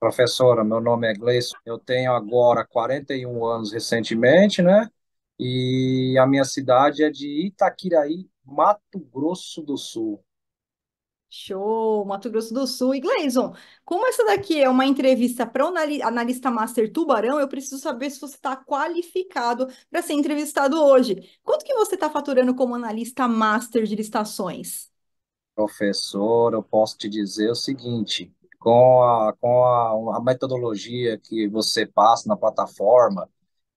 Professora, meu nome é Gleison, eu tenho agora 41 anos recentemente, né? E a minha cidade é de Itaquiraí, Mato Grosso do Sul. Show, Mato Grosso do Sul. E Gleison, como essa daqui é uma entrevista para o analista Master Tubarão, eu preciso saber se você está qualificado para ser entrevistado hoje. Quanto que você está faturando como analista Master de licitações? Professor, eu posso te dizer o seguinte: com a, com a, a metodologia que você passa na plataforma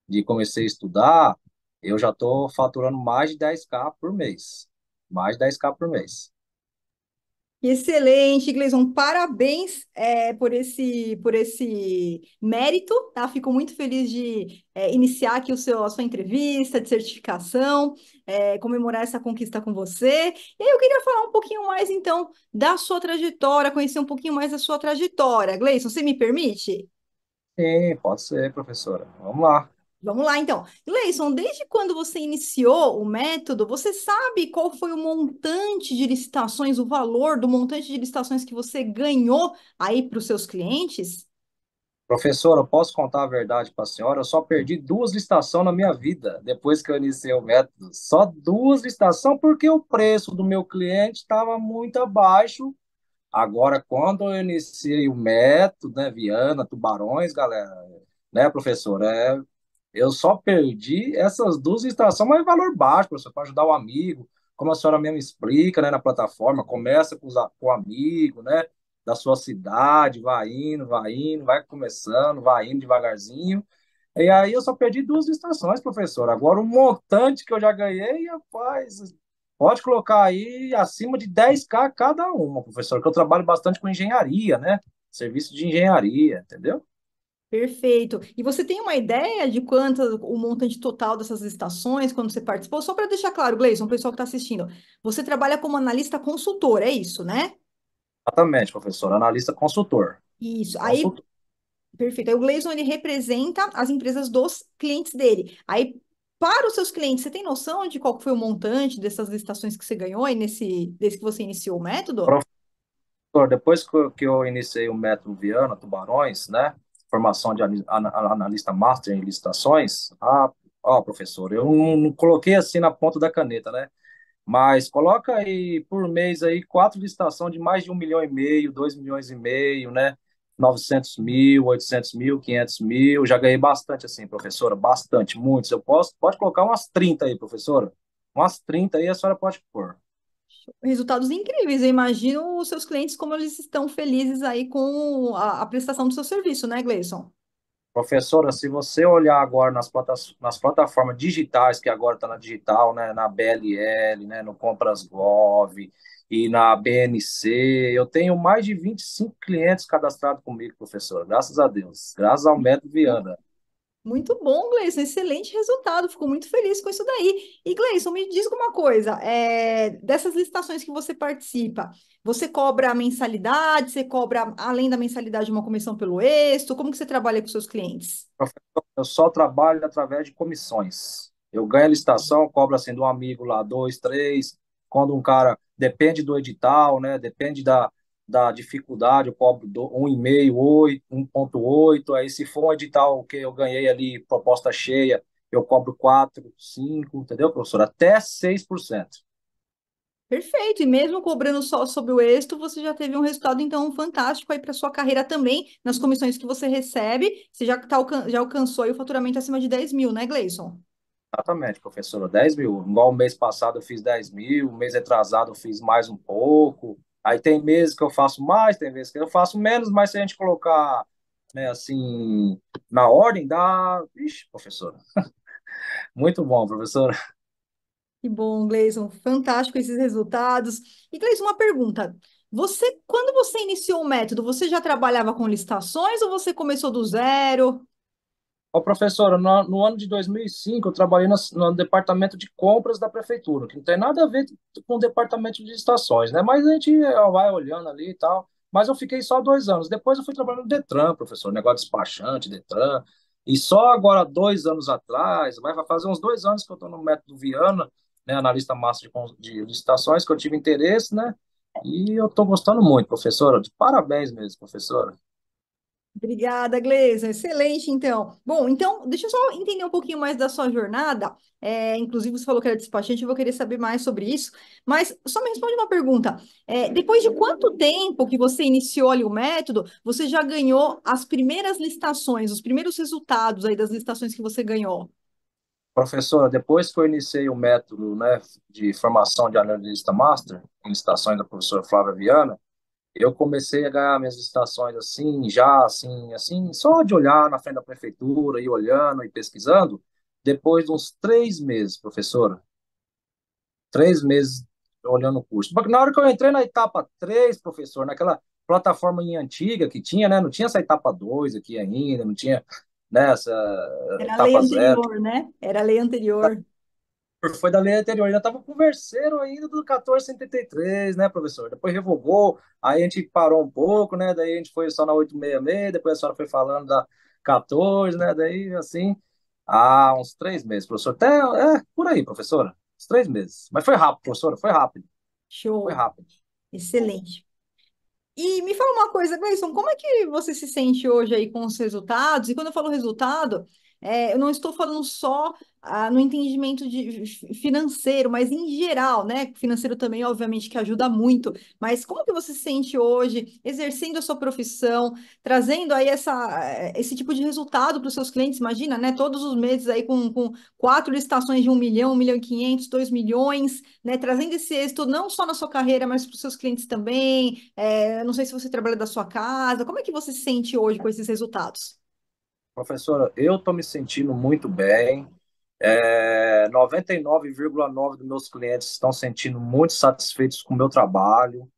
de comecei a estudar, eu já estou faturando mais de 10k por mês. Mais de 10k por mês. Excelente, Gleison. Parabéns é, por esse por esse mérito. Tá? Fico muito feliz de é, iniciar aqui o seu, a sua entrevista de certificação, é, comemorar essa conquista com você. E aí eu queria falar um pouquinho mais, então, da sua trajetória, conhecer um pouquinho mais a sua trajetória. Gleison, você me permite? Sim, é, pode ser, professora. Vamos lá. Vamos lá, então. Leison, desde quando você iniciou o método, você sabe qual foi o montante de licitações, o valor do montante de licitações que você ganhou aí para os seus clientes? Professora, eu posso contar a verdade para a senhora? Eu só perdi duas licitações na minha vida depois que eu iniciei o método. Só duas licitações porque o preço do meu cliente estava muito abaixo. Agora, quando eu iniciei o método, né, Viana, Tubarões, galera, né, professora, é eu só perdi essas duas instalações mas valor baixo, professor, para ajudar o amigo, como a senhora mesmo explica, né, na plataforma, começa com, os, com o amigo, né, da sua cidade, vai indo, vai indo, vai começando, vai indo devagarzinho. E aí eu só perdi duas instalações, professor. Agora o montante que eu já ganhei, rapaz, pode colocar aí acima de 10k cada uma, professor, que eu trabalho bastante com engenharia, né? Serviço de engenharia, entendeu? Perfeito. E você tem uma ideia de quanto o montante total dessas estações, quando você participou? Só para deixar claro, Gleison, o pessoal que está assistindo, você trabalha como analista consultor, é isso, né? Exatamente, professor, analista consultor. Isso. Aí, perfeito. Aí o Gleison, ele representa as empresas dos clientes dele. Aí, para os seus clientes, você tem noção de qual foi o montante dessas estações que você ganhou aí nesse, desde que você iniciou o método? Professor, depois que eu iniciei o método Viana, Tubarões, né? formação de analista master em licitações, ah, ó, professor, eu não, coloquei assim na ponta da caneta, né? Mas coloca aí por mês aí quatro licitações de mais de um milhão e meio, dois milhões e meio, né? 900 mil, 800 mil, 500 mil, já ganhei bastante assim, professora, bastante, muitos. Eu posso, pode colocar umas 30 aí, professora. Umas 30 aí a senhora pode pôr resultados incríveis. Eu imagino os seus clientes como eles estão felizes aí com a, a prestação do seu serviço, né, Gleison? Professora, se você olhar agora nas, nas plataformas digitais, que agora está na digital, né, na BLL, né, no Compras Gov e na BNC, eu tenho mais de 25 clientes cadastrados comigo, professora, graças a Deus, graças ao método Viana. Muito bom, Gleison. Excelente resultado. Fico muito feliz com isso daí. E, Gleison, me diz uma coisa: é, dessas licitações que você participa, você cobra a mensalidade? Você cobra, além da mensalidade, uma comissão pelo êxito? Como que você trabalha com seus clientes? Eu só trabalho através de comissões. Eu ganho a licitação, cobro assim de um amigo lá, dois, três. Quando um cara. Depende do edital, né? Depende da, da dificuldade, eu cobro 1,5, 1,8. Aí, se for um edital que eu ganhei ali, proposta cheia, eu cobro 4, 5, entendeu, professor? Até 6%. Perfeito, e mesmo cobrando só sobre o êxito, você já teve um resultado, então, fantástico aí para sua carreira também, nas comissões que você recebe, você já, tá, já alcançou o faturamento acima de 10 mil, né, Gleison? Exatamente, professora, 10 mil. Igual o mês passado eu fiz 10 mil, mês atrasado eu fiz mais um pouco, Aí tem meses que eu faço mais, tem vezes que eu faço menos, mas se a gente colocar né, assim, na ordem dá. Ixi, professora. Muito bom, professora. Que bom, Gleison. Fantástico esses resultados. E, Gleison, uma pergunta. Você, quando você iniciou o método, você já trabalhava com licitações ou você começou do zero? Ó, professora, no, no, ano de 2005 eu trabalhei no, no, departamento de compras da prefeitura, que não tem nada a ver com o departamento de estações, né? Mas a gente ó, vai olhando ali e tal. Mas eu fiquei só dois anos. Depois eu fui trabalhando no Detran, professor, negócio despachante, Detran. E só agora, dois anos atrás, vai fazer uns dois anos que eu estou no método Viana, né, analista massa de, de licitações, que eu tive interesse, né? E eu estou gostando muito, professora. De parabéns mesmo, professora. Obrigada, Gleison. Excelente, então. Bom, então, deixa eu só entender um pouquinho mais da sua jornada. É, inclusive, você falou que era despachante, eu vou querer saber mais sobre isso. Mas só me responde uma pergunta. É, depois de quanto tempo que você iniciou ali o método, você já ganhou as primeiras listações, os primeiros resultados aí das listações que você ganhou? Professora, depois que eu iniciei o método né, de formação de analista master, em licitações da professora Flávia Viana, eu comecei a ganhar minhas licitações assim, já assim, assim, só de olhar na frente da prefeitura e olhando e pesquisando, depois de uns três meses, professora. Três meses olhando o curso. Na hora que eu entrei na etapa 3, professor, naquela plataforma antiga que tinha, né? Não tinha essa etapa 2 aqui ainda, não tinha nessa. Né, Era a lei anterior, zero. né? Era a lei anterior foi da lei anterior, ainda estava com o verseiro ainda do 1473, né, professor? Depois revogou, aí a gente parou um pouco, né? Daí a gente foi só na 866, depois a senhora foi falando da 14, né? Daí assim, há uns três meses, professor. Até é por aí, professora. Uns três meses. Mas foi rápido, professora, foi rápido. Show. Foi rápido. Excelente. E me fala uma coisa, Gleison, como é que você se sente hoje aí com os resultados? E quando eu falo resultado, é, eu não estou falando só ah, no entendimento de, financeiro, mas em geral, né? Financeiro também, obviamente, que ajuda muito. Mas como que você se sente hoje, exercendo a sua profissão, trazendo aí essa, eh, esse tipo de resultado para os seus clientes? Imagina, né? Todos os meses aí com, com quatro licitações de um milhão, um milhão e quinhentos, dois milhões, né? Trazendo esse êxito não só na sua carreira, mas para os seus clientes também. É, não sei se você trabalha da sua casa. Como é que você se sente hoje com esses resultados? Professora, eu estou me sentindo muito bem. 99,9% é, dos meus clientes estão sentindo muito satisfeitos com o meu trabalho.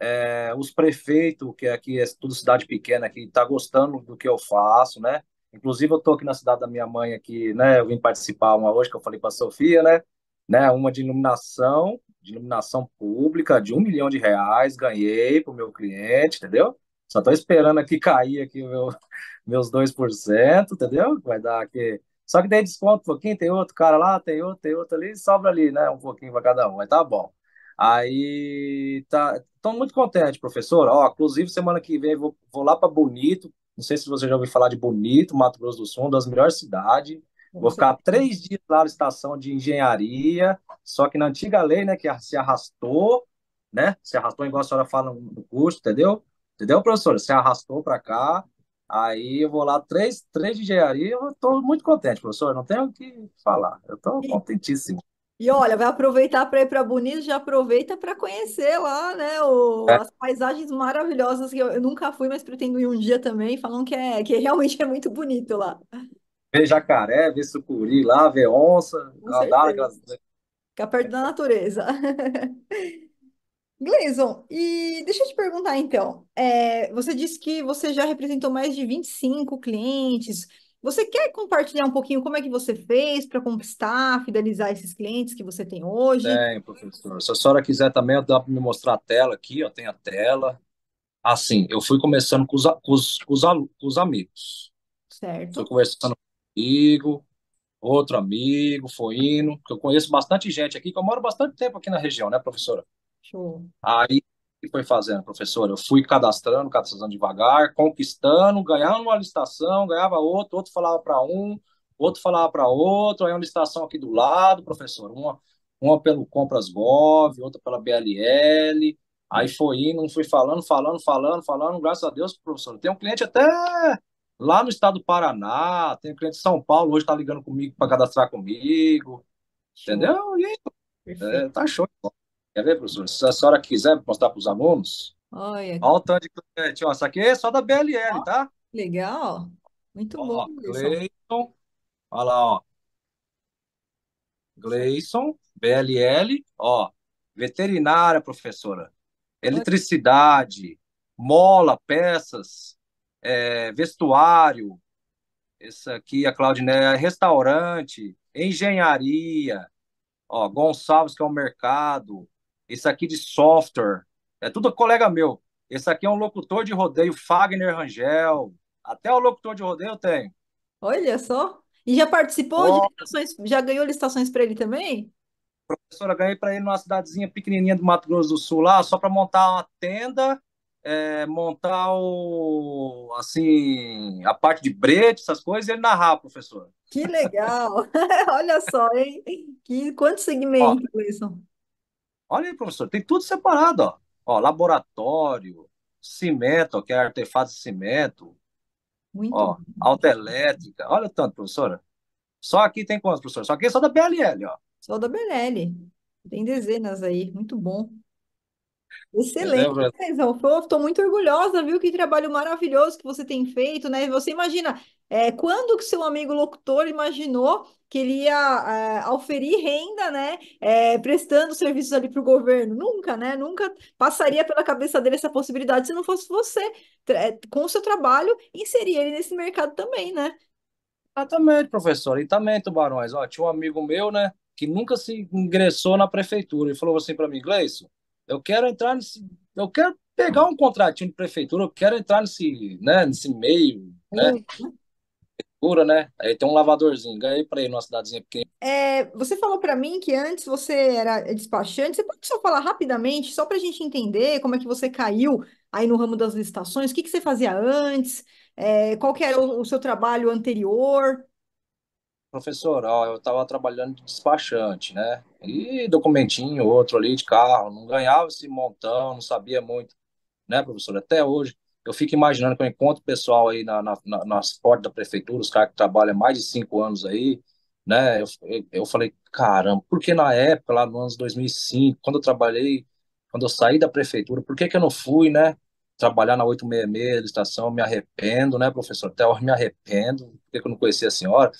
É, os prefeitos, que é aqui é tudo cidade pequena, estão está gostando do que eu faço, né? Inclusive, eu estou aqui na cidade da minha mãe, aqui, né? Eu vim participar uma hoje que eu falei para a Sofia, né? né? Uma de iluminação, de iluminação pública, de um milhão de reais, ganhei para o meu cliente, entendeu? Só estou esperando aqui cair aqui meu, meus 2%, entendeu? Vai dar aqui. Só que tem desconto um pouquinho, tem outro cara lá, tem outro, tem outro ali, sobra ali, né? Um pouquinho para cada um, mas tá bom. Aí tá, tô muito contente, professor. Ó, inclusive semana que vem vou, vou lá para Bonito. Não sei se você já ouviu falar de Bonito, Mato Grosso do Sul, uma das melhores cidades. Vou ficar três dias lá na estação de engenharia, só que na antiga lei, né, que se arrastou, né, se arrastou igual a senhora fala no curso, entendeu? Entendeu, professor? Você arrastou para cá, aí eu vou lá, três, três de engenharia, eu estou muito contente, professor, eu não tenho o que falar, eu estou contentíssimo. E olha, vai aproveitar para ir para Bonito, já aproveita para conhecer lá, né? O, é. As paisagens maravilhosas que eu, eu, nunca fui, mas pretendo ir um dia também. Falam que é que realmente é muito bonito lá. Ver jacaré, ver sucuri lá, ver onça, Com nadar, aquelas... Fica perto da natureza. Gleison, e deixa eu te perguntar então, é, você disse que você já representou mais de 25 clientes. Você quer compartilhar um pouquinho como é que você fez para conquistar, fidelizar esses clientes que você tem hoje? Tem, professor. Se a senhora quiser também, dá para me mostrar a tela aqui, ó, tem a tela. Assim, eu fui começando com os, com os, com os, com os amigos. Certo. Fui conversando comigo, outro amigo, foi indo, porque eu conheço bastante gente aqui, que eu moro bastante tempo aqui na região, né, professora? Aí e foi fazendo, professor. Eu fui cadastrando, cadastrando devagar, conquistando, ganhando uma licitação, ganhava outro, outro falava para um, outro falava para outro, aí uma licitação aqui do lado, professor, uma, uma pelo Compras Gov, outra pela BLL. Aí foi indo, fui falando, falando, falando, falando, graças a Deus, professor. Tem um cliente até lá no estado do Paraná, tem um cliente de São Paulo, hoje está ligando comigo para cadastrar comigo. Show. Entendeu? E, é, tá show. Quer ver, professor? Se a senhora quiser postar para os alunos, Olha. Olha o tanto de Cleiton. Essa aqui é só da BLL, tá? Legal. Muito ó, bom. Cleiton. Olha lá, ó. Gleison, BLL, ó. Veterinária, professora. Eletricidade, mola, peças, é, vestuário. Essa aqui, a Claudineia, é restaurante, engenharia. Ó, Gonçalves, que é o mercado. Esse aqui de software. É tudo colega meu. Esse aqui é um locutor de rodeio, Fagner Rangel. Até o locutor de rodeio tem. Olha só. E já participou de licitações? Já ganhou licitações para ele também? Professora, ganhei para ele numa cidadezinha pequenininha do Mato Grosso do Sul lá, só para montar uma tenda, é, montar o, assim, a parte de brete, essas coisas, e ele narrar, professora. Que legal! Olha só, hein? Que, quantos segmentos, Wilson? Olha aí, professor, tem tudo separado, ó. ó laboratório, cimento, ó, que é artefato de cimento. Muito ó, alta elétrica. Olha o tanto, professora. Só aqui tem quantos, professor? Só aqui é só da BLL, ó. Só da BLL, Tem dezenas aí, muito bom. Excelente, Caizão. Estou muito orgulhosa, viu? Que trabalho maravilhoso que você tem feito, né? Você imagina, é, quando que seu amigo locutor imaginou que ele ia é, oferir renda, né? É, prestando serviços ali para o governo? Nunca, né? Nunca passaria pela cabeça dele essa possibilidade se não fosse você, é, com o seu trabalho, inserir ele nesse mercado também, né? Exatamente, ah, professor. E também, Tubarões, ó, tinha um amigo meu, né? Que nunca se ingressou na prefeitura e falou assim para mim, Gleison, eu quero entrar nesse. Eu quero pegar um contratinho de prefeitura, eu quero entrar nesse, né, nesse meio, né? Uhum. né? Aí tem um lavadorzinho, ganhei para ir numa cidadezinha pequena. É, você falou para mim que antes você era despachante, você pode só falar rapidamente, só para a gente entender como é que você caiu aí no ramo das licitações, o que, que você fazia antes, é, qual que era o, o seu trabalho anterior? professor, ó, eu estava trabalhando de despachante, né? E documentinho, outro ali de carro, não ganhava esse montão, não sabia muito, né, professor? Até hoje, eu fico imaginando que eu encontro pessoal aí na, na, nas portas da prefeitura, os caras que trabalham mais de cinco anos aí, né? Eu, eu falei, caramba, porque na época, lá nos anos 2005, quando eu trabalhei, quando eu saí da prefeitura, por que que eu não fui, né? Trabalhar na 866 da estação, me arrependo, né, professor? Até hoje me arrependo, porque que eu não conheci a senhora?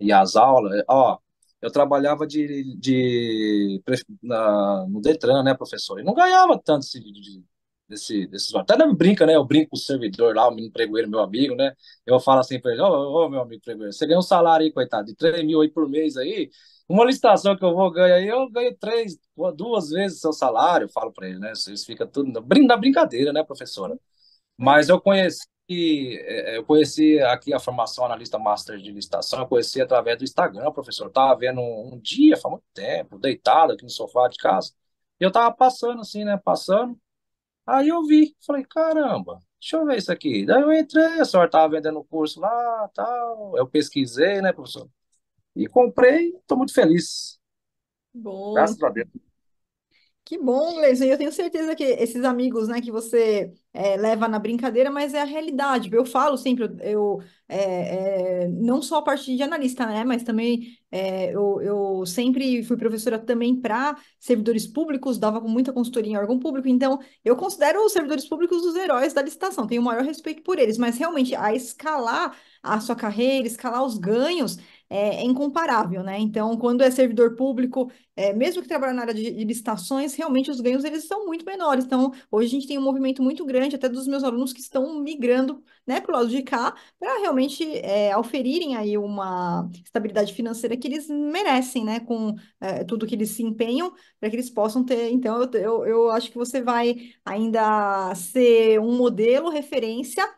e as aulas, é, ó, eu trabalhava de, de na, no Detran, né, professor? E não ganhava tanto esse, de, desse, desses Até não brinca, né? Eu brinco com o servidor lá, o menino pregoeiro, meu amigo, né? Eu falo assim para ele: Ô, oh, oh, meu amigo pregoeiro, você ganha um salário aí, coitado, de 3 mil aí por mês aí. Uma licitação que eu vou ganhar aí, eu ganho três, duas vezes seu salário, eu falo para ele, né? Vocês ficam tudo na brincadeira, né, professora? Mas eu conheci que é, é, eu conheci aqui a formação analista master de licitação, eu conheci através do Instagram, professor. Eu tava vendo um, um dia, faz muito tempo, deitado aqui no sofá de casa. E eu tava passando assim, né? Passando. Aí eu vi, falei, caramba, deixa eu ver isso aqui. Daí eu entrei, a senhora tava vendendo o curso lá, tal. Eu pesquisei, né, professor? E comprei, tô muito feliz. Bom. Graças a Deus. Que bom, Gleison. Eu tenho certeza que esses amigos, né, que você é, leva na brincadeira, mas é a realidade. Eu falo sempre, eu, é, é, não só a partir de analista, né, mas também eu, eu sempre fui professora também para servidores públicos, dava muita consultoria em órgão público, então eu considero os servidores públicos os heróis da licitação, tenho o maior respeito por eles, mas realmente a escalar a sua carreira, escalar os ganhos, é, é incomparável, né? Então, quando é servidor público, é, mesmo que trabalhe na área de, de, licitações, realmente os ganhos eles são muito menores. Então, hoje a gente tem um movimento muito grande, até dos meus alunos que estão migrando né, para o lado de cá, para realmente é, oferirem aí uma estabilidade financeira que eles merecem, né? Com é, tudo que eles se empenham, para que eles possam ter. Então, eu, eu, eu acho que você vai ainda ser um modelo, referência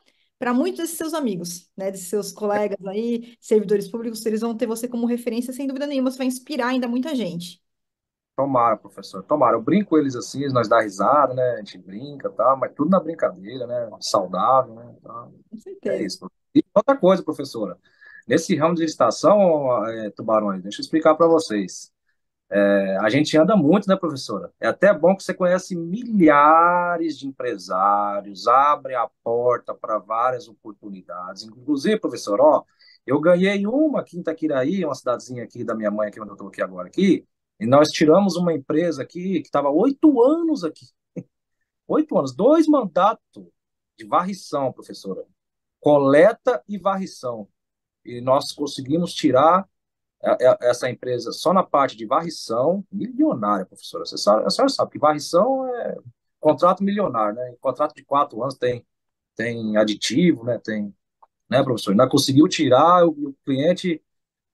para muitos desses seus amigos, né, desses seus colegas aí, servidores públicos, eles vão ter você como referência, sem dúvida nenhuma, você vai inspirar ainda muita gente. Tomara, professor, tomara. Eu brinco eles assim, nós dá risada, né, a gente brinca, tá, mas tudo na brincadeira, né, saudável, né, tá. Com é certeza. É isso. E outra coisa, professora, nesse ramo de licitação, é, tubarões, deixa eu explicar para vocês. É, a gente anda muito, né, professora? É até bom que você conhece milhares de empresários, abre a porta para várias oportunidades. Inclusive, professor, ó, eu ganhei uma quinta Quiraí, uma cidadezinha aqui da minha mãe, aqui onde eu estou aqui agora, aqui, e nós tiramos uma empresa aqui que estava oito anos aqui. Oito anos, dois mandatos de varrição, professora. Coleta e varrição. E nós conseguimos tirar é, é, essa empresa, só na parte de varrição, milionária, professora. Você sabe, a senhora sabe que varrição é contrato milionário, né? Contrato de quatro anos tem, tem aditivo, né? Tem, né, professor? Ainda conseguiu tirar, o, o cliente,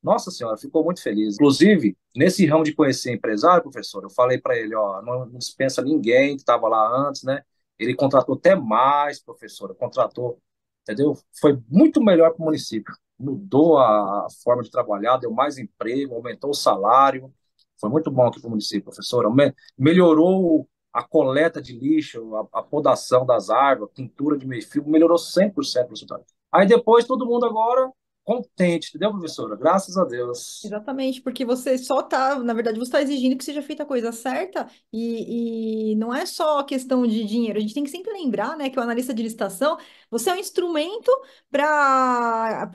nossa senhora, ficou muito feliz. Inclusive, nesse ramo de conhecer empresário, professor, eu falei para ele, ó, não, não dispensa ninguém que estava lá antes, né? Ele contratou até mais, professora, contratou entendeu? Foi muito melhor para o município. Mudou a forma de trabalhar, deu mais emprego, aumentou o salário. Foi muito bom aqui para o município, professora. melhorou a coleta de lixo, a, a podação das árvores, pintura de meio-fio, melhorou 100% o resultado. Aí depois todo mundo agora contente, entendeu, professora? Graças a Deus. Exatamente, porque você só está, na verdade, você está exigindo que seja feita a coisa certa e, e não é só questão de dinheiro. A gente tem que sempre lembrar, né, que o analista de licitação, você é um instrumento para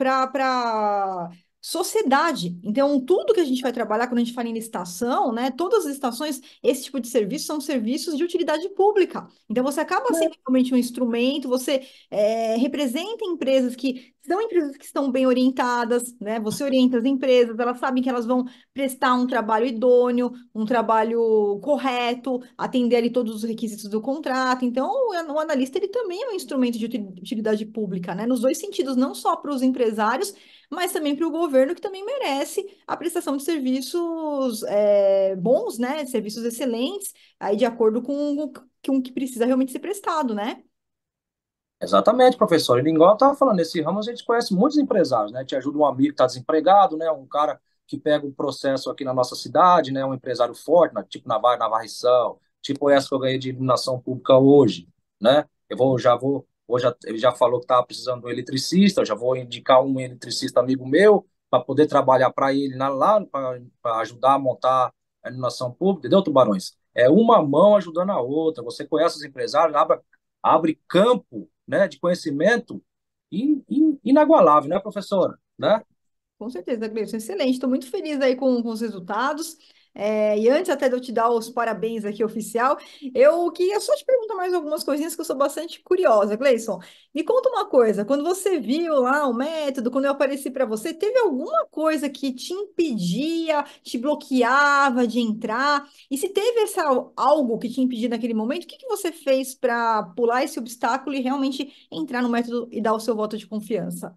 sociedade. Então, tudo que a gente vai trabalhar quando a gente fala em licitação, né? Todas as estações, esse tipo de serviço são serviços de utilidade pública. Então, você acaba é. sendo realmente um instrumento, você é, representa empresas que são empresas que estão bem orientadas, né? Você orienta as empresas, elas sabem que elas vão prestar um trabalho idôneo, um trabalho correto, atender ali todos os requisitos do contrato. Então, o analista ele também é um instrumento de utilidade pública, né? Nos dois sentidos, não só para os empresários, mas também para o governo que também merece a prestação de serviços é, bons, né? Serviços excelentes, aí de acordo com o que, com o que precisa realmente ser prestado, né? Exatamente, professor. E igual eu estava falando, nesse ramo a gente conhece muitos empresários, né? Te ajuda um amigo que está desempregado, né? Um cara que pega um processo aqui na nossa cidade, né? Um empresário forte, né? tipo na, na varrição, tipo essa que eu ganhei de iluminação pública hoje, né? Eu vou, já vou Hoje ele já falou que estava precisando de um eletricista, eu já vou indicar um eletricista amigo meu para poder trabalhar para ele na, lá, para ajudar a montar a iluminação pública, entendeu, Tubarões? É uma mão ajudando a outra. Você conhece os empresários, abre, abre campo né, de conhecimento in, in, inagualável, né, professora? Né? Com certeza, Gleison. Excelente. Estou muito feliz aí com, com os resultados. É, e antes até de eu te dar os parabéns aqui oficial, eu queria só te perguntar mais algumas coisinhas que eu sou bastante curiosa. Gleison, me conta uma coisa: quando você viu lá o método, quando eu apareci para você, teve alguma coisa que te impedia, te bloqueava de entrar? E se teve essa, algo que te impedia naquele momento, o que, que você fez para pular esse obstáculo e realmente entrar no método e dar o seu voto de confiança?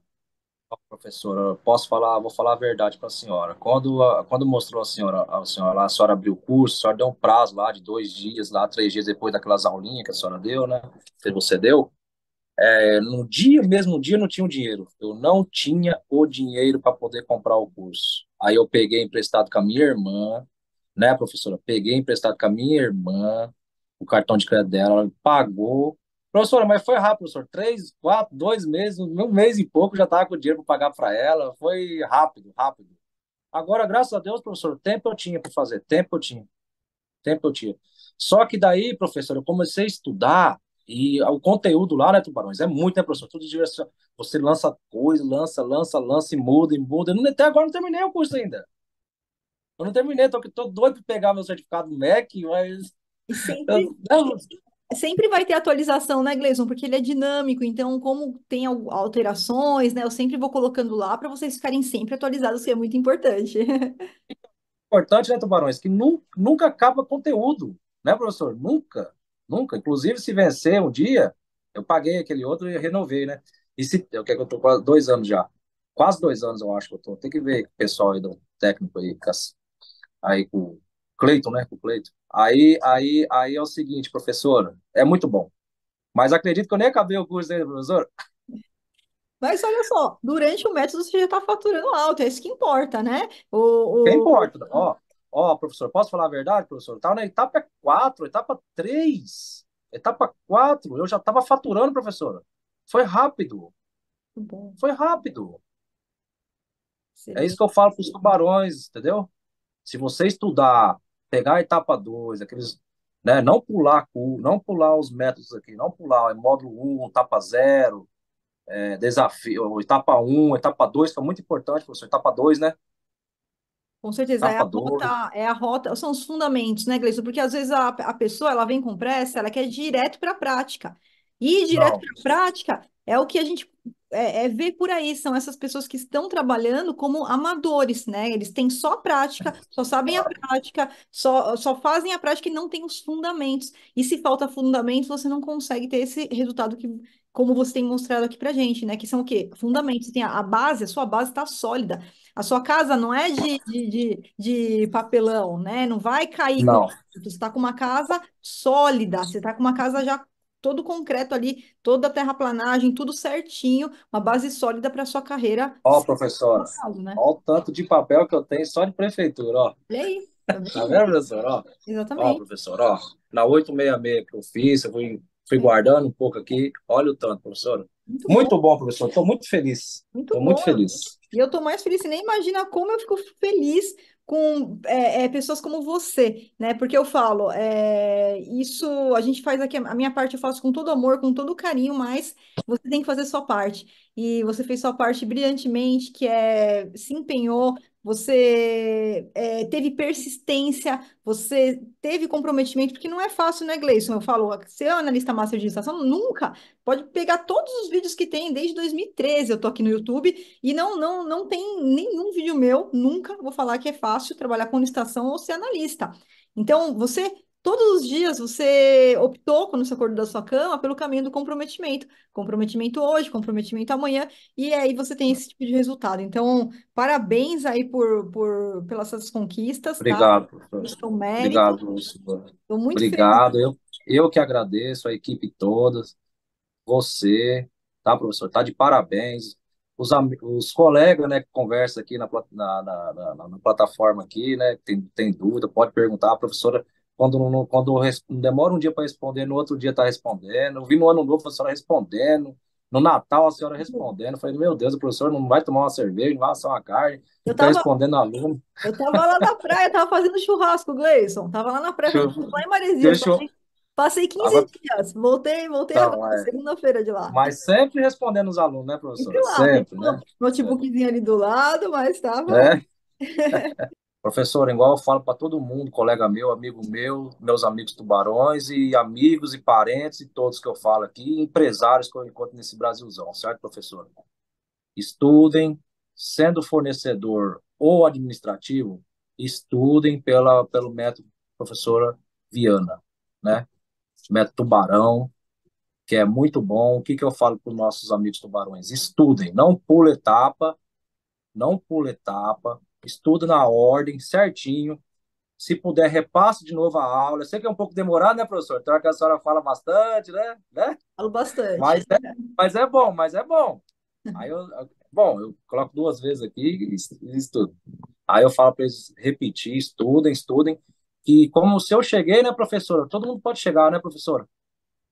professora, posso falar, vou falar a verdade para a senhora. Quando, a, quando mostrou a senhora, a senhora a senhora abriu o curso, a senhora deu um prazo lá de dois dias, lá três dias depois daquelas aulinhas que a senhora deu, né? Que você deu. É, no dia, mesmo dia, não tinha o dinheiro. Eu não tinha o dinheiro para poder comprar o curso. Aí eu peguei emprestado com a minha irmã, né, professora? Peguei emprestado com a minha irmã, o cartão de crédito dela, ela pagou Professora, mas foi rápido, senhor. Três, quatro, dois meses, um mês e pouco já estava com dinheiro para pagar para ela. Foi rápido, rápido. Agora, graças a Deus, professor, tempo eu tinha para fazer, tempo eu tinha. Tempo eu tinha. Só que daí, professor, eu comecei a estudar e o conteúdo lá, né, Tubarões? É muito, né, professor? Tudo diversão. Você lança coisa, lança, lança, lança e muda e muda. Eu até agora não terminei o curso ainda. Eu não terminei, tô, tô doido para pegar meu certificado do MEC, mas. Sempre... Eu, não, sempre vai ter atualização, né, Gleison? Porque ele é dinâmico, então, como tem alterações, né? Eu sempre vou colocando lá para vocês ficarem sempre atualizados, que é muito importante. Importante, né, Tubarões? Que nunca acaba conteúdo, né, professor? Nunca, nunca. Inclusive, se vencer um dia, eu paguei aquele outro e renovei, né? E se eu é quero é que eu tô quase dois anos já. Quase dois anos, eu acho que eu tô. Tem que ver o pessoal aí do técnico aí, tá aí com Cleiton, né? Com o Cleiton. Aí, aí, aí é o seguinte, professora, é muito bom. Mas acredito que eu nem acabei o curso dele, professor. Mas olha só, durante o método você já está faturando alto, é isso que importa, né? O, o... Que importa, ó. Ó, professor, posso falar a verdade, professor? Estava tá na etapa 4, etapa 3, etapa 4, eu já estava faturando, professora. Foi rápido. Bom. Foi rápido. É isso que eu falo para os tubarões, entendeu? Se você estudar pegar a etapa 2, aqueles, né, não pular não pular os métodos aqui, não pular é módulo 1, um, etapa 0, é, desafio, etapa 1, um, etapa 2, foi é muito importante, professor, etapa 2, né? Com certeza, é a rota, é a rota, são os fundamentos, né, Gleison? Porque às vezes a, a pessoa, ela vem com pressa, ela quer ir direto para a prática. E ir direto para a prática é o que a gente é, é, ver por aí, são essas pessoas que estão trabalhando como amadores, né? Eles têm só a prática, só sabem a prática, só, só fazem a prática e não têm os fundamentos. E se falta fundamentos, você não consegue ter esse resultado que, como você tem mostrado aqui pra gente, né? Que são o quê? Fundamentos. Tem a, a base, a sua base está sólida. A sua casa não é de, de, de, de papelão, né? Não vai cair. Não. Você está com uma casa sólida, você está com uma casa já todo concreto ali, toda a terraplanagem, tudo certinho, uma base sólida para sua carreira. Ó, professora, olha né? o tanto de papel que eu tenho só de prefeitura, ó. Olha aí. Tá vendo, tá professor? Ó, Exatamente. Ó, professor, ó, na 866 que eu fiz, eu fui, fui guardando um pouco aqui, olha o tanto, professor. Muito, muito bom. bom. professor. Estou muito feliz. Muito, tô bom. muito feliz. E eu estou mais feliz. Você nem imagina como eu fico feliz com é, é, pessoas como você, né? Porque eu falo, é, isso a gente faz aqui, a minha parte eu faço com todo amor, com todo carinho, mas você tem que fazer sua parte e você fez sua parte brilhantemente, que é se empenhou, você é, teve persistência, você teve comprometimento, porque não é fácil, né, Gleison? Eu falo, ser analista master de administração nunca. Pode pegar todos os vídeos que tem desde 2013, eu tô aqui no YouTube, e não, não, não tem nenhum vídeo meu, nunca vou falar que é fácil trabalhar com licitação ou ser analista. Então, você Todos os dias você optou, quando você acordou da sua cama, pelo caminho do comprometimento. Comprometimento hoje, comprometimento amanhã, e aí você tem esse tipo de resultado. Então, parabéns aí por, por, pelas suas conquistas. Obrigado, tá? professor. Obrigado, professor. muito Obrigado. Eu, eu que agradeço, a equipe toda, você, tá, professor? Tá de parabéns. Os, os colegas, né, que conversam aqui na, na, na, na plataforma aqui, né, tem, tem dúvida, pode perguntar, a professora quando, não, quando demora um dia para responder, no outro dia está respondendo. Eu vi no ano novo a senhora respondendo. No Natal, a senhora respondendo. Eu falei, meu Deus, o professor não vai tomar uma cerveja, não vai assar uma carne. Eu tá tava, tá respondendo aluno. Eu tava lá na praia, tava fazendo churrasco, Gleison. tava lá na praia, lá em Maresia. Passei, passei 15 tava... dias. Voltei, voltei então, agora, é... segunda-feira de lá. Mas sempre respondendo os alunos, né, professor? sempre, né? Notebookzinho ali do lado, mas tava É. Professor, igual eu falo para todo mundo, colega meu, amigo meu, meus amigos tubarões e amigos e parentes e todos que eu falo aqui, empresários que eu encontro nesse Brasilzão, certo, professor? Estudem, sendo fornecedor ou administrativo, estudem pela, pelo método professora Viana, né? Método tubarão, que é muito bom. O que, que eu falo para os nossos amigos tubarões? Estudem, não pule etapa, não pule etapa, estuda na ordem, certinho. Se puder, repasse de novo a aula. Eu sei que é um pouco demorado, né, professor? Então, é que a senhora fala bastante, né? né? Falo bastante. Mas é, mas é bom, mas é bom. Aí eu, bom, eu coloco duas vezes aqui e estudo. Aí eu falo para eles repetir, estudem, estudem. E como se eu cheguei, né, professora? Todo mundo pode chegar, né, professora?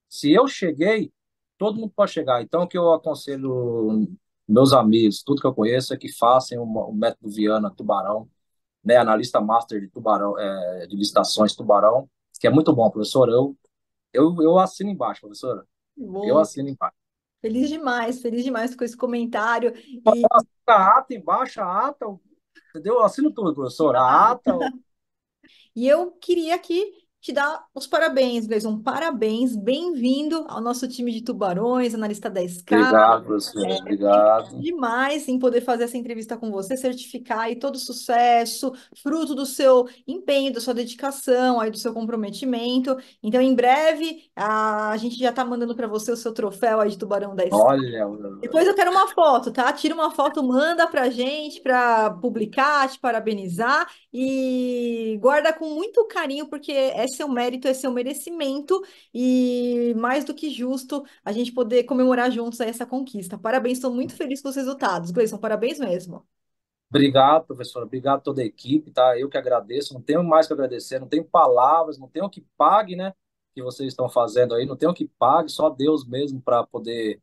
Se eu cheguei, todo mundo pode chegar. Então, o que eu aconselho meus amigos, tudo que eu conheço é que façam o método Viana Tubarão, né, analista master de Tubarão, é, de licitações Tubarão, que é muito bom, professor. Eu eu, eu assino embaixo, professora. Eu assino embaixo. Feliz demais, feliz demais com esse comentário. E... A ata embaixo, a ata, entendeu? Eu assino tudo, professora. A ata. e eu queria aqui te dar os parabéns, Gleison. Parabéns, bem-vindo ao nosso time de tubarões, analista 10K. Obrigado, professor. É, obrigado. Demais em poder fazer essa entrevista com você, certificar aí todo o sucesso, fruto do seu empenho, da sua dedicação, aí do seu comprometimento. Então, em breve, a, gente já está mandando para você o seu troféu aí de tubarão 10K. Olha, depois eu quero uma foto, tá? Tira uma foto, manda para gente para publicar, te parabenizar e guarda com muito carinho, porque é seu é mérito, é seu merecimento e mais do que justo a gente poder comemorar juntos essa conquista. Parabéns, estou muito feliz com os resultados. Gleison, parabéns mesmo. Obrigado, professora. Obrigado a toda a equipe, tá? Eu que agradeço. Não tenho mais que agradecer, não tenho palavras, não tenho que pague, né? Que vocês estão fazendo aí, não tenho que pague, só Deus mesmo para poder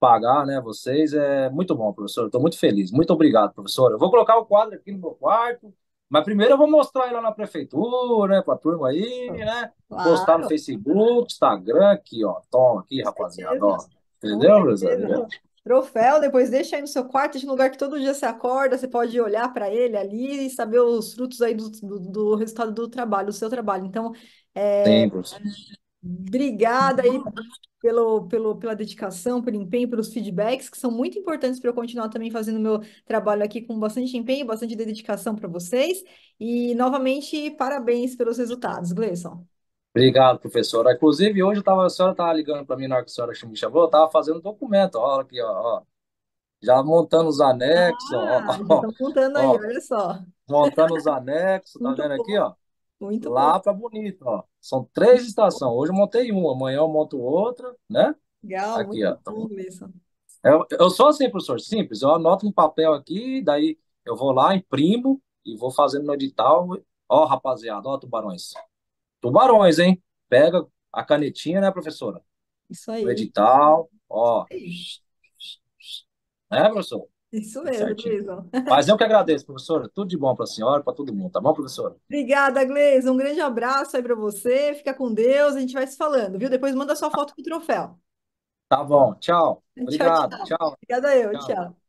pagar, né? Vocês é muito bom, professor. Estou muito feliz. Muito obrigado, professor. Eu vou colocar o quadro aqui no meu quarto. Mas primeiro eu vou mostrar ele lá na prefeitura, né? Pra turma aí, né? Claro. Postar no Facebook, Instagram, aqui, ó. Toma aqui, rapaziada, ó. Entendeu, brasileiro? Troféu, depois deixa aí no seu quarto, de lugar que todo dia você acorda, você pode olhar para ele ali e saber os frutos aí do, do, do resultado do trabalho, do seu trabalho. Então, é, Obrigada aí pelo, pelo, pela dedicação, pelo empenho, pelos feedbacks, que são muito importantes para eu continuar também fazendo meu trabalho aqui com bastante empenho, bastante dedicação para vocês. E, novamente, parabéns pelos resultados, Gleison. Obrigado, professora. Inclusive, hoje tava, a senhora estava ligando para mim na hora que a senhora me chamou, eu estava fazendo documento, Olha aqui, ó, ó. Já montando os anexos, ah, ó, ó, estão contando ó, aí, olha só. Montando os anexos, tá vendo bom. aqui, ó? Muito lá para Bonito, ó. São três estações. Hoje eu montei uma, amanhã eu monto outra, né? Legal, aqui, muito ó. bom isso. Eu, é, eu sou assim, professor, simples. Eu anoto no papel aqui, daí eu vou lá, imprimo e vou fazendo no edital. Ó, rapaziada, ó, tubarões. Tubarões, hein? Pega a canetinha, né, professora? Isso aí. O edital, ó. É, professor? Isso mesmo, Gleison. Mas eu que agradeço, professora. Tudo de bom para a senhora, para todo mundo, tá bom, professora? Obrigada, Gleison. Um grande abraço aí para você. Fica com Deus. A gente vai se falando, viu? Depois manda sua foto com o troféu. Tá bom. Tchau. Obrigado. Tchau. tchau. tchau. Obrigada eu. tchau. tchau.